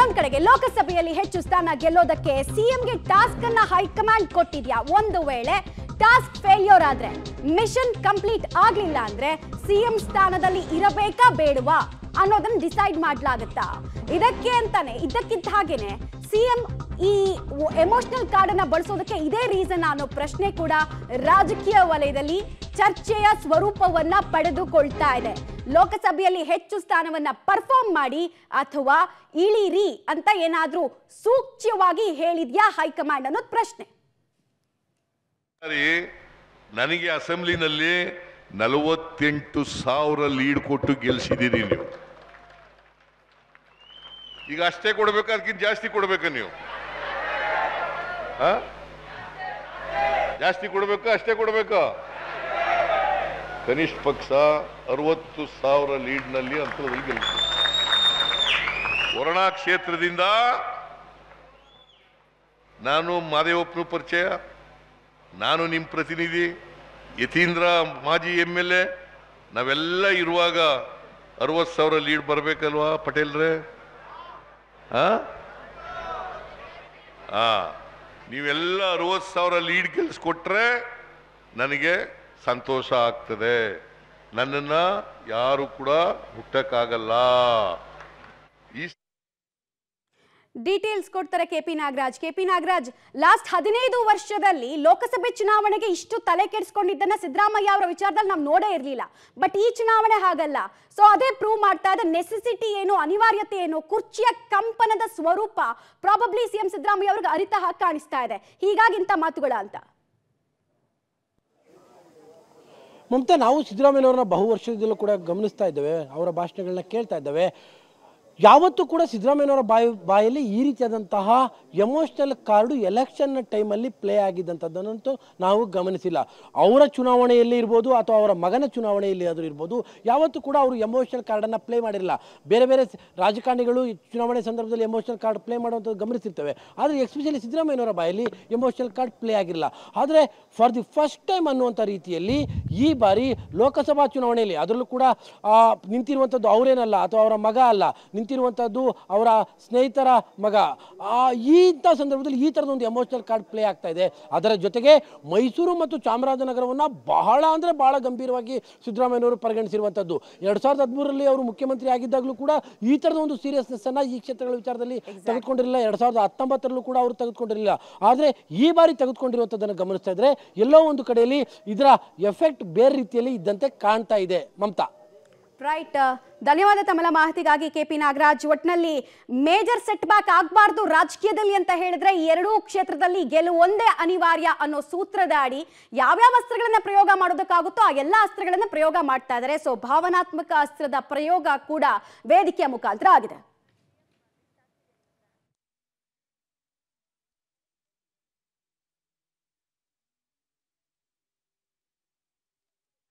ಇನ್ನೊಂದ್ ಕಡೆಗೆ ಲೋಕಸಭೆಯಲ್ಲಿ ಹೆಚ್ಚು ಸ್ಥಾನ ಗೆಲ್ಲೋದಕ್ಕೆ ಸಿಎಂಗೆ ಟಾಸ್ಕ್ ಅನ್ನ ಹೈಕಮಾಂಡ್ ಕೊಟ್ಟಿದ್ಯಾ ಒಂದು ವೇಳೆ ಟಾಸ್ಕ್ ಫೇಲ್ಯೂರ್ ಆದ್ರೆ ಮಿಷನ್ ಕಂಪ್ಲೀಟ್ ಆಗ್ಲಿಲ್ಲ ಅಂದ್ರೆ ಸಿಎಂ ಸ್ಥಾನದಲ್ಲಿ ಇರಬೇಕಾ ಬೇಡವಾ ಅನ್ನೋದನ್ನ ಡಿಸೈಡ್ ಮಾಡ್ಲಾಗತ್ತಾ ಇದಕ್ಕೆ ಅಂತಾನೆ ಇದಕ್ಕಿದ್ದ ಹಾಗೇನೆ ಸಿಎಂ ಈ ಎಮೋಷನಲ್ ಕಾರ್ಡ್ ಅನ್ನ ಬಳಸೋದಕ್ಕೆ ಇದೇ ರೀಸನ್ ಅನ್ನೋ ಪ್ರಶ್ನೆ ಕೂಡ ರಾಜಕೀಯ ವಲಯದಲ್ಲಿ ಚರ್ಚೆಯ ಸ್ವರೂಪವನ್ನ ಪಡೆದುಕೊಳ್ತಾ ಇದೆ ಲೋಕಸಭೆಯಲ್ಲಿ ಹೆಚ್ಚು ಸ್ಥಾನವನ್ನ ಪರ್ಫಾರ್ಮ್ ಮಾಡಿ ಅಥವಾ ಇಳಿರಿ ಅಂತ ಏನಾದ್ರೂ ಸೂಚ್ಯವಾಗಿ ಹೇಳಿದ್ಯಾ ಹೈಕಮಾಂಡ್ ಅನ್ನೋದು ಪ್ರಶ್ನೆ ನನಗೆ ಅಸೆಂಬ್ಲಿನಲ್ಲಿ ನಲವತ್ತೆಂಟು ಸಾವಿರ ಲೀಡ್ ಕೊಟ್ಟು ಗೆಲ್ಸಿದ್ದೀರಿ ನೀವು ಈಗ ಅಷ್ಟೇ ಅದಕ್ಕಿಂತ ಜಾಸ್ತಿ ಕೊಡ್ಬೇಕು ನೀವು ಜಾಸ್ತಿ ಕೊಡಬೇಕು ಅಷ್ಟೇ ಕೊಡಬೇಕು ಕನಿಷ್ಠ ಪಕ್ಷ ಅರವತ್ತು ಸಾವಿರ ಲೀಡ್ನಲ್ಲಿ ಅಂತರದಲ್ಲಿ ಗೆಲ್ಲಿಸ ವರ್ಣಾ ಕ್ಷೇತ್ರದಿಂದ ನಾನು ಮಾದೇವಪ್ಪನ ಪರಿಚಯ ನಾನು ನಿಮ್ಮ ಪ್ರತಿನಿಧಿ ಯತೀಂದ್ರ ಮಾಜಿ ಎಮ್ ಎಲ್ ಎ ನಾವೆಲ್ಲ ಇರುವಾಗ ಅರವತ್ತು ಸಾವಿರ ಲೀಡ್ ಬರಬೇಕಲ್ವಾ ಪಟೇಲ್ರೇ ಹಾಂ ಹಾಂ ನೀವೆಲ್ಲ ಅರವತ್ತು ಸಾವಿರ ಲೀಡ್ ಗೆಲ್ಲಿಸ್ಕೊಟ್ರೆ ನನಗೆ ಸಂತೋಷ ಆಗ್ತದೆ ನನ್ನನ್ನು ಯಾರು ಕೂಡ ಹುಟ್ಟಕ್ಕಾಗಲ್ಲ ಈ ಡೀಟೇಲ್ಸ್ ಕೊಡ್ತಾರೆ K P Nagaraj K P Nagaraj last ಹದಿನೈದು ವರ್ಷದಲ್ಲಿ ಲೋಕಸಭೆ ಚುನಾವಣೆಗೆ ಇಷ್ಟು ತಲೆ ಕೆಡಿಸ್ಕೊಂಡಿದ್ದನ್ನ ಸಿದ್ದರಾಮಯ್ಯ ಅವರ ವಿಚಾರದಲ್ಲಿ ನಾವು ನೋಡೇ ಇರಲಿಲ್ಲ ಬಟ್ ಈ ಚುನಾವಣೆ ಹಾಗಲ್ಲ ಸೊ ಅದೇ ಪ್ರೂವ್ ಮಾಡ್ತಾ ಇದೆ ನೆಸೆಸಿಟಿ ಏನು ಅನಿವಾರ್ಯತೆ ಏನು ಕುರ್ಚಿಯ ಕಂಪನದ ಸ್ವರೂಪ ಪ್ರಾಬಬ್ಲಿ ಸಿಎಂ ಸಿದ್ದರಾಮಯ್ಯ ಅವ್ರಿಗೆ ಅರಿತ ಹಾಕಿ ಕಾಣಿಸ್ತಾ ಇದೆ ಹೀಗಾಗಿ ಇಂಥ ಮಾತುಗಳ ಅಂತ ಮಮತಾ ನಾವು ಸಿದ್ದರಾಮಯ್ಯನವ್ರನ್ನ ಬಹು ವರ್ಷದಲ್ಲೂ ಕೂಡ ಗಮನಿಸ್ತಾ ಇದ್ದೇವೆ ಅವರ ಭಾಷಣಗಳನ್ನ ಕೇಳ್ತಾ ಇದ್ದೇವೆ ಯಾವತ್ತೂ ಕೂಡ ಸಿದ್ದರಾಮಯ್ಯನವರ ಬಾಯಿ ಬಾಯಲ್ಲಿ ಈ ರೀತಿಯಾದಂತಹ ಎಮೋಷ್ನಲ್ ಕಾರ್ಡು ಎಲೆಕ್ಷನ್ ಟೈಮಲ್ಲಿ ಪ್ಲೇ ಆಗಿದ್ದಂಥದ್ದನ್ನಂತೂ ನಾವು ಗಮನಿಸಿಲ್ಲ ಅವರ ಚುನಾವಣೆಯಲ್ಲಿ ಇರ್ಬೋದು ಅಥವಾ ಅವರ ಮಗನ ಚುನಾವಣೆಯಲ್ಲಿ ಆದರೂ ಇರ್ಬೋದು ಯಾವತ್ತೂ ಕೂಡ ಅವರು ಎಮೋಷನಲ್ ಕಾರ್ಡನ್ನು ಪ್ಲೇ ಮಾಡಿರಲ್ಲ ಬೇರೆ ಬೇರೆ ರಾಜಕಾರಣಿಗಳು ಚುನಾವಣೆ ಸಂದರ್ಭದಲ್ಲಿ ಎಮೋಷನಲ್ ಕಾರ್ಡ್ ಪ್ಲೇ ಮಾಡುವಂಥದ್ದು ಗಮನಿಸಿರ್ತವೆ ಆದರೆ ಎಸ್ಪೆಷಲಿ ಸಿದ್ದರಾಮಯ್ಯನವರ ಬಾಯಲ್ಲಿ ಎಮೋಷನಲ್ ಕಾರ್ಡ್ ಪ್ಲೇ ಆಗಿರಲಿಲ್ಲ ಆದರೆ ಫಾರ್ ದಿ ಫಸ್ಟ್ ಟೈಮ್ ಅನ್ನುವಂಥ ರೀತಿಯಲ್ಲಿ ಈ ಬಾರಿ ಲೋಕಸಭಾ ಚುನಾವಣೆಯಲ್ಲಿ ಅದರಲ್ಲೂ ಕೂಡ ನಿಂತಿರುವಂಥದ್ದು ಅವರೇನಲ್ಲ ಅಥವಾ ಅವರ ಮಗ ಅಲ್ಲ ನಿಂತ ನಿಂತಿರುವಂಥದ್ದು ಅವರ ಸ್ನೇಹಿತರ ಮಗ ಈ ಇಂಥ ಸಂದರ್ಭದಲ್ಲಿ ಈ ಥರದ ಒಂದು ಎಮೋಷನಲ್ ಕಾರ್ಡ್ ಪ್ಲೇ ಆಗ್ತಾ ಇದೆ ಅದರ ಜೊತೆಗೆ ಮೈಸೂರು ಮತ್ತು ಚಾಮರಾಜನಗರವನ್ನು ಬಹಳ ಅಂದರೆ ಬಹಳ ಗಂಭೀರವಾಗಿ ಸಿದ್ದರಾಮಯ್ಯವರು ಪರಿಗಣಿಸಿರುವಂಥದ್ದು ಎರಡು ಸಾವಿರದ ಹದಿಮೂರರಲ್ಲಿ ಅವರು ಮುಖ್ಯಮಂತ್ರಿ ಆಗಿದ್ದಾಗಲೂ ಕೂಡ ಈ ಥರದ ಒಂದು ಸೀರಿಯಸ್ನೆಸ್ ಅನ್ನ ಈ ಕ್ಷೇತ್ರಗಳ ವಿಚಾರದಲ್ಲಿ ತೆಗೆದುಕೊಂಡಿರಲಿಲ್ಲ ಎರಡು ಸಾವಿರದ ಹತ್ತೊಂಬತ್ತರಲ್ಲೂ ಕೂಡ ಅವರು ತೆಗೆದುಕೊಂಡಿರಲಿಲ್ಲ ಆದರೆ ಈ ಬಾರಿ ತೆಗೆದುಕೊಂಡಿರುವಂಥದ್ದನ್ನು ಗಮನಿಸ್ತಾ ಇದ್ರೆ ಎಲ್ಲೋ ಒಂದು ಕಡೆಯಲ್ಲಿ ಇದರ ಎಫೆಕ್ಟ್ ಬೇರೆ ರೀತಿಯಲ್ಲಿ ಇದ್ದಂತೆ ಕಾಣ್ತಾ ಇದೆ ಮಮತಾ ರೈಟ್ ಧನ್ಯವಾದ ತಮಲ ಮಾಹಿತಿಗಾಗಿ ಕೆ ಪಿ ನಾಗರಾಜ್ ಒಟ್ನಲ್ಲಿ ಮೇಜರ್ ಸೆಟ್ ಬ್ಯಾಕ್ ಆಗಬಾರ್ದು ರಾಜಕೀಯದಲ್ಲಿ ಅಂತ ಹೇಳಿದ್ರೆ ಎರಡೂ ಕ್ಷೇತ್ರದಲ್ಲಿ ಗೆಲುವು ಒಂದೇ ಅನಿವಾರ್ಯ ಅನ್ನೋ ಸೂತ್ರದ ಅಡಿ ಯಾವ್ಯಾವ ಅಸ್ತ್ರಗಳನ್ನು ಪ್ರಯೋಗ ಮಾಡೋದಕ್ಕಾಗುತ್ತೋ ಆ ಎಲ್ಲ ಅಸ್ತ್ರಗಳನ್ನು ಪ್ರಯೋಗ ಮಾಡ್ತಾ ಇದ್ದಾರೆ ಸೊ ಭಾವನಾತ್ಮಕ ಅಸ್ತ್ರದ ಪ್ರಯೋಗ ಕೂಡ ವೇದಿಕೆಯ ಮುಖಾಂತರ ಆಗಿದೆ